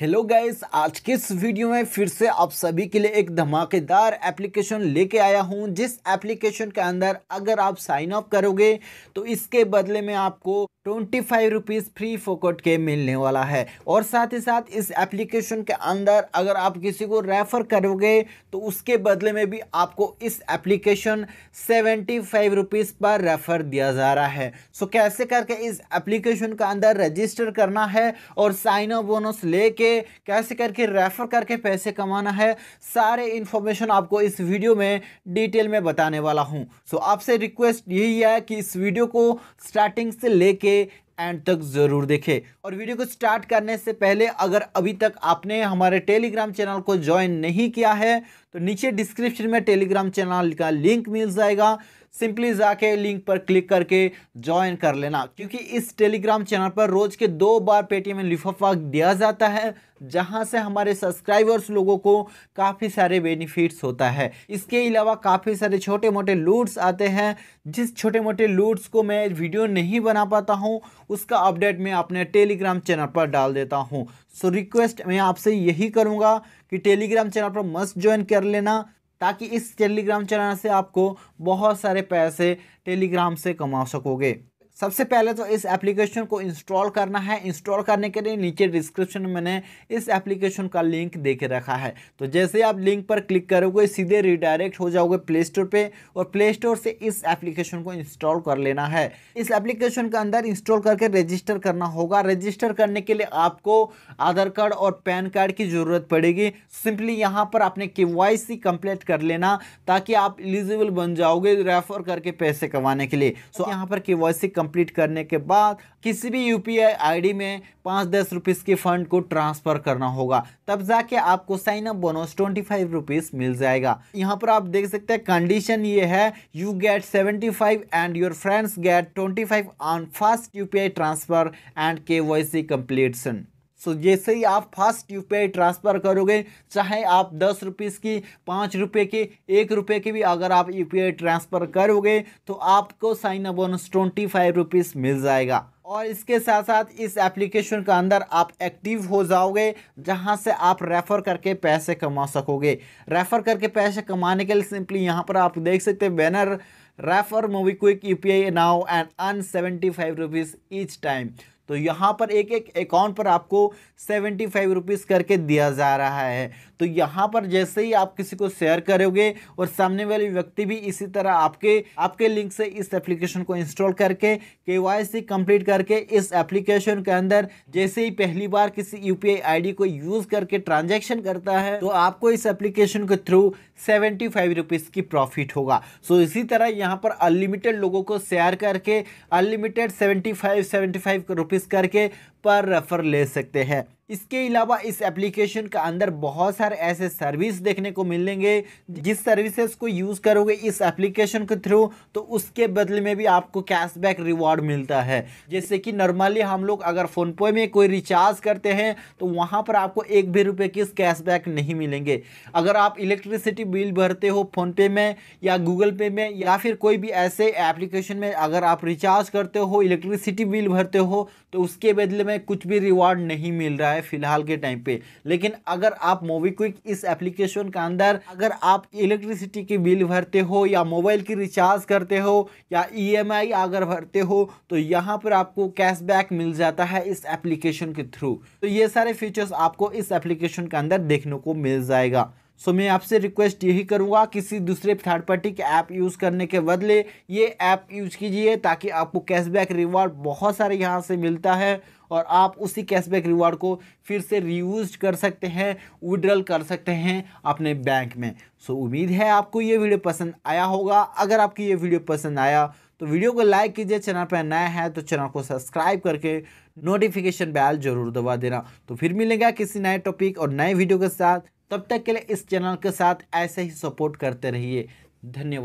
hello guys आज के इस वीडियो में फिर से आप सभी के लिए एक धमाकेदार एप्लीकेशन लेके आया हूं जिस एप्लीकेशन के अंदर अगर आप साइन अप करोगे तो इसके बदले में आपको ट्वेंटी फाइव रुपीज़ फ्री फोकट के मिलने वाला है और साथ ही साथ इस एप्लीकेशन के अंदर अगर आप किसी को रेफ़र करोगे तो उसके बदले में भी आपको इस एप्लीकेशन सेवेंटी फाइव रुपीज़ पर रेफ़र दिया जा रहा है सो कैसे करके इस एप्लीकेशन के अंदर रजिस्टर करना है और साइन अप बोनस लेके करके कैसे करके रेफ़र करके पैसे कमाना है सारे इन्फॉर्मेशन आपको इस वीडियो में डिटेल में बताने वाला हूँ सो so, आपसे रिक्वेस्ट यही है कि इस वीडियो को स्टार्टिंग से लेके एंड तक ज़रूर देखें और वीडियो को स्टार्ट करने से पहले अगर अभी तक आपने हमारे टेलीग्राम चैनल को ज्वाइन नहीं किया है तो नीचे डिस्क्रिप्शन में टेलीग्राम चैनल का लिंक मिल जाएगा सिंपली जाके लिंक पर क्लिक करके ज्वाइन कर लेना क्योंकि इस टेलीग्राम चैनल पर रोज के दो बार पेटीएम लिफाफा दिया जाता है जहां से हमारे सब्सक्राइबर्स लोगों को काफ़ी सारे बेनिफिट्स होता है इसके अलावा काफ़ी सारे छोटे मोटे लूट्स आते हैं जिस छोटे मोटे लूट्स को मैं वीडियो नहीं बना पाता हूँ उसका अपडेट मैं अपने टेलीग्राम चैनल पर डाल देता हूँ सो रिक्वेस्ट मैं आपसे यही करूँगा कि टेलीग्राम चैनल पर मस्ट ज्वाइन कर लेना ताकि इस टेलीग्राम चैनल से आपको बहुत सारे पैसे टेलीग्राम से कमा सकोगे सबसे पहले तो इस एप्लीकेशन को इंस्टॉल करना है इंस्टॉल करने के लिए नीचे डिस्क्रिप्शन में मैंने इस एप्लीकेशन का लिंक दे के रखा है तो जैसे आप लिंक पर क्लिक करोगे सीधे रिडायरेक्ट हो जाओगे प्ले स्टोर पर और प्ले स्टोर से इस एप्लीकेशन को इंस्टॉल कर लेना है इस एप्लीकेशन के अंदर इंस्टॉल करके रजिस्टर करना होगा रजिस्टर करने के लिए आपको आधार कार्ड और पैन कार्ड की ज़रूरत पड़ेगी सिंपली यहाँ पर आपने के वाई कंप्लीट कर लेना ताकि आप एलिजिबल बन जाओगे रेफर करके पैसे कमाने के लिए सो यहाँ पर के वाई कंप्लीट करने के बाद किसी भी यूपीआई पी में पाँच दस रुपीज़ के फंड को ट्रांसफ़र करना होगा तब जाके आपको sign up bonus twenty five rupees मिल जाएगा यहाँ पर आप देख सकते हैं कंडीशन ये है you get seventy five and your friends get twenty five on first you transfer and K Y C so so, जैसे ही आप फास्ट यू ट्रांसफ़र करोगे चाहे आप दस रुपीज़ की पाँच रुपये की एक रुपये की भी अगर आप यू ट्रांसफ़र करोगे तो आपको sign up bonus twenty five rupees मिल जाएगा और इसके साथ साथ इस एप्लीकेशन के अंदर आप एक्टिव हो जाओगे जहां से आप रेफ़र करके पैसे कमा सकोगे रेफ़र करके पैसे कमाने के लिए सिंपली यहां पर आप देख सकते हैं banner refer MobiKwik U P I now and earn seventy five rupees each time तो यहाँ पर एक एक अकाउंट पर आपको सेवेंटी फाइव रुपीज़ करके दिया जा रहा है तो यहाँ पर जैसे ही आप किसी को शेयर करोगे और सामने वाले व्यक्ति भी इसी तरह आपके आपके लिंक से इस एप्लीकेशन को इंस्टॉल करके के कंप्लीट करके इस एप्लीकेशन के अंदर जैसे ही पहली बार किसी यू पी को यूज़ करके ट्रांजेक्शन करता है तो आपको इस एप्लीकेशन के थ्रू सेवेंटी फाइव रुपीज़ की प्रॉफिट होगा सो so, इसी तरह यहाँ पर अनलिमिटेड लोगों को शेयर करके unlimited seventy five seventy five rupees करके पर रेफ़र ले सकते हैं इसके अलावा इस एप्लीकेशन के अंदर बहुत सारे ऐसे सर्विस देखने को मिलेंगे जिस सर्विसेज को यूज़ करोगे इस एप्लीकेशन के थ्रू तो उसके बदले में भी आपको कैशबैक रिवॉर्ड मिलता है जैसे कि नॉर्मली हम लोग अगर फ़ोनपे में कोई रिचार्ज करते हैं तो वहाँ पर आपको एक भी रुपये की कैशबैक नहीं मिलेंगे अगर आप इलेक्ट्रिसिटी बिल भरते हो फ़ोनपे में या गूगल पे में या फिर कोई भी ऐसे एप्लीकेशन में अगर आप रिचार्ज करते हो इलेक्ट्रिसिटी बिल भरते हो तो उसके बदले में हमें कुछ भी रिवॉर्ड नहीं मिल रहा है फिलहाल के टाइम पे लेकिन अगर आप मोवी क्विक इस एप्लीकेशन के अंदर अगर आप इलेक्ट्रिसिटी के बिल भरते हो या मोबाइल की रिचार्ज करते हो या ई e अगर भरते हो तो यहाँ पर आपको कैशबैक मिल जाता है इस एप्लीकेशन के थ्रू तो ये सारे फीचर्स आपको इस एप्लीकेशन के अंदर देखने को मिल जाएगा सो मैं आपसे रिक्वेस्ट यही करूँगा किसी दूसरे थर्ड पार्टी के ऐप यूज़ करने के बदले ये ऐप यूज कीजिए ताकि आपको कैशबैक रिवॉर्ड बहुत सारे यहाँ से मिलता है और आप उसी कैशबैक रिवॉर्ड को फिर से रीयूज कर सकते हैं विड्रॉल कर सकते हैं अपने बैंक में सो उम्मीद है आपको ये वीडियो पसंद आया होगा अगर आपकी ये वीडियो पसंद आया तो वीडियो को लाइक कीजिए चैनल पर नया है तो चैनल को सब्सक्राइब करके नोटिफिकेशन बेल जरूर दबा देना तो फिर मिलेगा किसी नए टॉपिक और नए वीडियो के साथ तब तक के लिए इस चैनल के साथ ऐसे ही सपोर्ट करते रहिए धन्यवाद